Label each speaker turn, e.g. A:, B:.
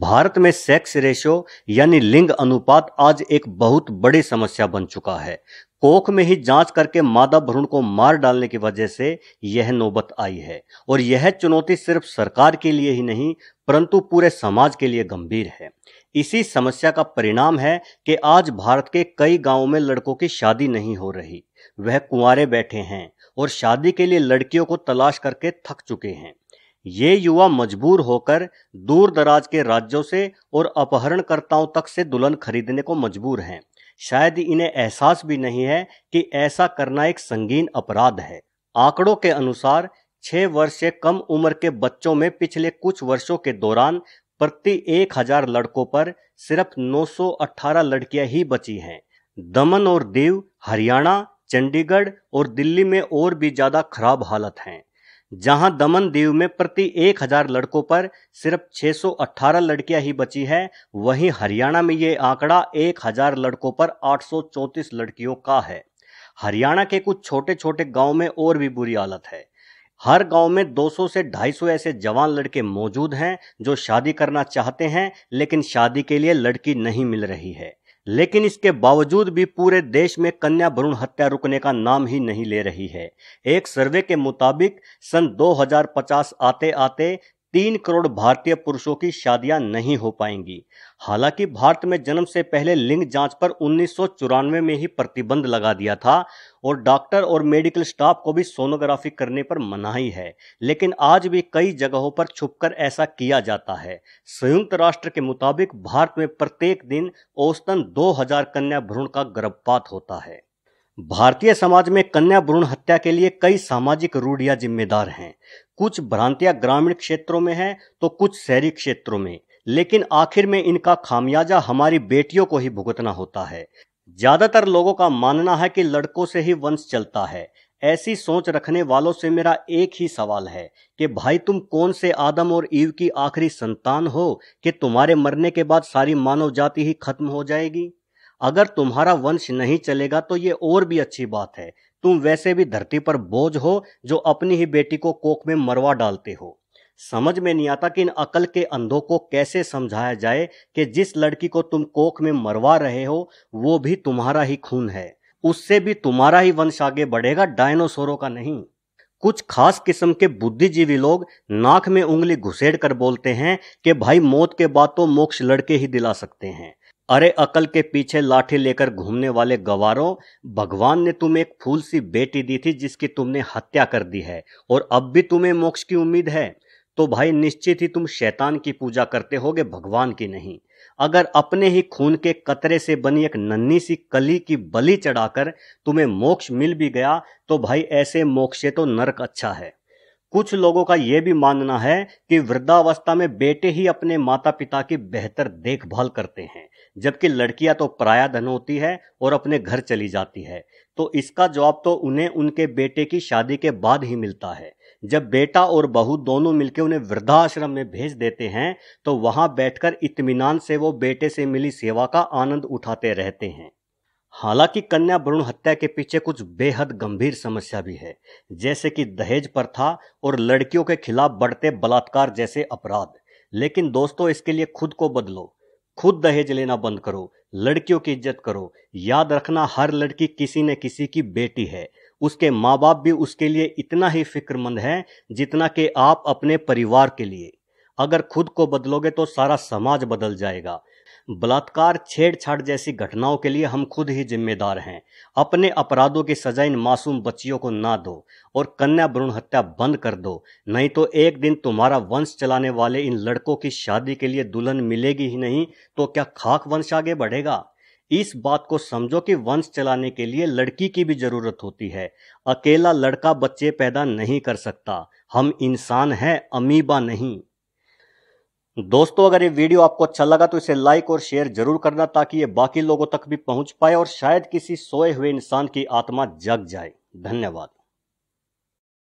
A: भारत में sex ratio यानी लिंग अनुपात आज एक बहुत बड़ी समस्या बन चुका है कोख में ही जांच करके मादा भ्रूण को मार डालने की वजह से यह नौबत आई है और यह चुनौती सिर्फ सरकार के लिए ही नहीं परंतु पूरे समाज के लिए गंभीर है इसी समस्या का परिणाम है कि आज भारत के कई गांवों में लड़कों की शादी नहीं हो रही वह कुंवारे बैठे हैं और शादी के लिए लड़कियों को तलाश करके थक चुके हैं ये युवा मजबूर होकर दूर दराज के राज्यों से और अपहरणकर्ताओं तक से दुल्हन खरीदने को मजबूर हैं शायद इन्हें एहसास भी नहीं है कि ऐसा करना एक संगीन अपराध है आंकड़ों के अनुसार छः वर्ष से कम उम्र के बच्चों में पिछले कुछ वर्षों के दौरान प्रति एक हजार लड़कों पर सिर्फ 918 लड़कियां ही बची हैं दमन और दीव हरियाणा चंडीगढ़ और दिल्ली में और भी ज़्यादा खराब हालत हैं जहां दमन दीव में प्रति एक हजार लड़कों पर सिर्फ 618 लड़कियां ही बची हैं वहीं हरियाणा में ये आंकड़ा एक हजार लड़कों पर 834 लड़कियों का है हरियाणा के कुछ छोटे छोटे गांव में और भी बुरी हालत है हर गांव में 200 से 250 ऐसे जवान लड़के मौजूद हैं जो शादी करना चाहते हैं लेकिन शादी के लिए लड़की नहीं मिल रही है लेकिन इसके बावजूद भी पूरे देश में कन्या भ्रूण हत्या रुकने का नाम ही नहीं ले रही है एक सर्वे के मुताबिक सन 2050 आते आते तीन करोड़ भारतीय पुरुषों की शादियां नहीं हो पाएंगी हालांकि भारत में जन्म से पहले लिंग जांच पर उन्नीस में ही प्रतिबंध लगा दिया था और डॉक्टर और मेडिकल स्टाफ को भी सोनोग्राफी करने पर मनाही है लेकिन आज भी कई जगहों पर छुपकर ऐसा किया जाता है संयुक्त राष्ट्र के मुताबिक भारत में प्रत्येक दिन औसतन 2000 कन्या भ्रूण का गर्भपात होता है भारतीय समाज में कन्या भ्रूण हत्या के लिए कई सामाजिक रूढ़िया जिम्मेदार हैं कुछ भ्रांतियां ग्रामीण क्षेत्रों में हैं तो कुछ शहरी क्षेत्रों में लेकिन आखिर में इनका खामियाजा हमारी बेटियों को ही भुगतना होता है ज्यादातर लोगों का मानना है कि लड़कों से ही वंश चलता है ऐसी सोच रखने वालों से मेरा एक ही सवाल है कि भाई तुम कौन से आदम और ईव की आखिरी संतान हो कि तुम्हारे मरने के बाद सारी मानव जाति ही खत्म हो जाएगी अगर तुम्हारा वंश नहीं चलेगा तो ये और भी अच्छी बात है तुम वैसे भी धरती पर बोझ हो जो अपनी ही बेटी को कोख में मरवा डालते हो समझ में नहीं आता कि इन अकल के अंधों को कैसे समझाया जाए कि जिस लड़की को तुम कोख में मरवा रहे हो वो भी तुम्हारा ही खून है उससे भी तुम्हारा ही वंश आगे बढ़ेगा डायनासोरों का नहीं कुछ खास किस्म के बुद्धिजीवी लोग नाक में उंगली घुसेड़ कर बोलते हैं कि भाई मौत के बाद तो मोक्ष लड़के ही दिला सकते हैं अरे अकल के पीछे लाठी लेकर घूमने वाले गवारों भगवान ने तुम्हें एक फूल सी बेटी दी थी जिसकी तुमने हत्या कर दी है और अब भी तुम्हें मोक्ष की उम्मीद है तो भाई निश्चित ही तुम शैतान की पूजा करते होगे भगवान की नहीं अगर अपने ही खून के कतरे से बनी एक नन्ही सी कली की बलि चढ़ाकर तुम्हें मोक्ष मिल भी गया तो भाई ऐसे मोक्षे तो नरक अच्छा है कुछ लोगों का यह भी मानना है कि वृद्धावस्था में बेटे ही अपने माता पिता की बेहतर देखभाल करते हैं जबकि लड़कियां तो पराया धन होती है और अपने घर चली जाती है तो इसका जवाब तो उन्हें उनके बेटे की शादी के बाद ही मिलता है जब बेटा और बहू दोनों मिलकर उन्हें वृद्धाश्रम में भेज देते हैं तो वहां बैठकर इत्मीनान से वो बेटे से मिली सेवा का आनंद उठाते रहते हैं हालांकि कन्या भ्रूण हत्या के पीछे कुछ बेहद गंभीर समस्या भी है जैसे कि दहेज प्रथा और लड़कियों के खिलाफ बढ़ते बलात्कार जैसे अपराध लेकिन दोस्तों इसके लिए खुद को बदलो खुद दहेज लेना बंद करो लड़कियों की इज्जत करो याद रखना हर लड़की किसी न किसी की बेटी है उसके माँ बाप भी उसके लिए इतना ही फिक्रमंद है जितना कि आप अपने परिवार के लिए अगर खुद को बदलोगे तो सारा समाज बदल जाएगा बलात्कार छेड़छाड़ जैसी घटनाओं के लिए हम खुद ही जिम्मेदार हैं अपने अपराधों की सजा इन मासूम बच्चियों को ना दो और कन्या भ्रूण हत्या बंद कर दो नहीं तो एक दिन तुम्हारा वंश चलाने वाले इन लड़कों की शादी के लिए दुल्हन मिलेगी ही नहीं तो क्या खाक वंश आगे बढ़ेगा इस बात को समझो कि वंश चलाने के लिए लड़की की भी जरूरत होती है अकेला लड़का बच्चे पैदा नहीं कर सकता हम इंसान हैं अमीबा नहीं तो दोस्तों अगर ये वीडियो आपको अच्छा लगा तो इसे लाइक और शेयर जरूर करना ताकि ये बाकी लोगों तक भी पहुंच पाए और शायद किसी सोए हुए इंसान की आत्मा जग जाए धन्यवाद